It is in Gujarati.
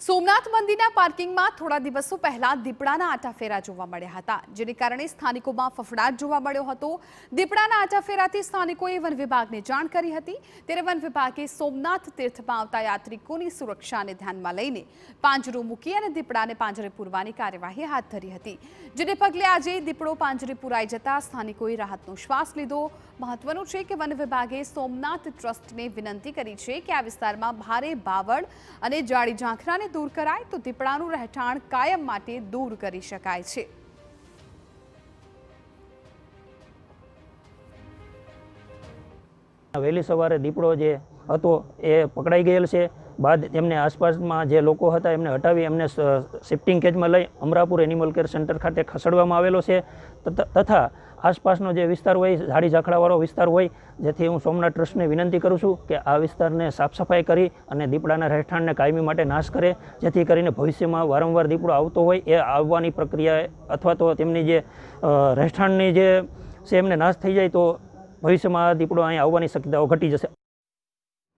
સોમનાથ મંદિરના પાર્કિંગમાં થોડા દિવસો પહેલા દીપડાના આટાફેરા જોવા મળ્યા હતા જેને કારણે સ્થાનિકોમાં ફફડાટ જોવા મળ્યો હતો દીપડાના આટાફેરાથી સ્થાનિકોએ વન વિભાગને જાણ કરી હતી ત્યારે વન વિભાગે સોમનાથ તીર્થમાં આવતા યાત્રિકોની સુરક્ષાને ધ્યાનમાં લઈને પાંજરો મૂકી અને દીપડાને પાંજરે પૂરવાની કાર્યવાહી હાથ ધરી હતી જેને પગલે આજે દીપડો પાંજરે પૂરાઈ જતા સ્થાનિકોએ રાહતનો શ્વાસ લીધો મહત્વનું છે કે વન વિભાગે સોમનાથ ટ્રસ્ટને વિનંતી કરી છે કે આ વિસ્તારમાં ભારે બાવળ અને જાળી ઝાંખરાને દૂર કરાય તો દીપડાનું રહેઠાણ કાયમ માટે દૂર કરી શકાય છે વહેલી સવારે દીપડો જે હતો એ પકડાઈ ગયેલ છે બાદ એમને આસપાસમાં જે લોકો હતા એમને હટાવી એમને શિફ્ટિંગ કેજમાં લઈ અમરાપુર એનિમલ કેર સેન્ટર ખાતે ખસેડવામાં આવેલો છે તથા આસપાસનો જે વિસ્તાર હોય ઝાડી ઝાખડાવાળો વિસ્તાર હોય જેથી હું સોમનાથ ટ્રસ્ટને વિનંતી કરું છું કે આ વિસ્તારને સાફસફાઈ કરી અને દીપડાના રહેઠાણને કાયમી માટે નાશ કરે જેથી કરીને ભવિષ્યમાં વારંવાર દીપડો આવતો હોય એ આવવાની પ્રક્રિયા અથવા તો તેમની જે રહેઠાણની જે છે એમને નાશ થઈ જાય તો ભવિષ્યમાં દીપડો અહીં આવવાની શક્યતાઓ ઘટી જશે